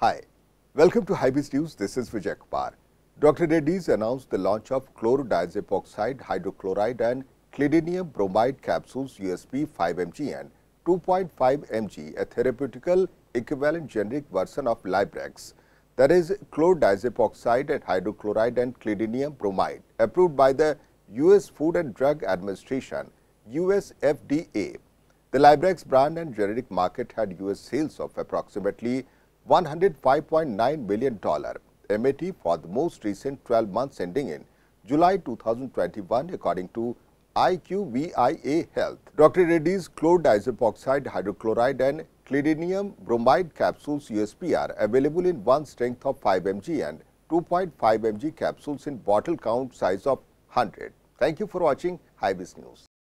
Hi, welcome to Hybis News. This is Vijay Kumar. Dr. Reddy's announced the launch of chlorodiazepoxide hydrochloride and clidinium bromide capsules USP 5 mg and 2.5 mg, a therapeutical equivalent generic version of Librex. That is chlorodiazepoxide and hydrochloride and clidinium bromide, approved by the U.S. Food and Drug Administration, U.S. FDA. The Librex brand and generic market had U.S. sales of approximately $105.9 billion MAT for the most recent 12 months ending in July 2021 according to IQVIA Health. Dr. Reddy's chlorodiazepoxide hydrochloride and Clidinium bromide capsules USP are available in one strength of 5 mg and 2.5 mg capsules in bottle count size of 100. Thank you for watching Hibis News.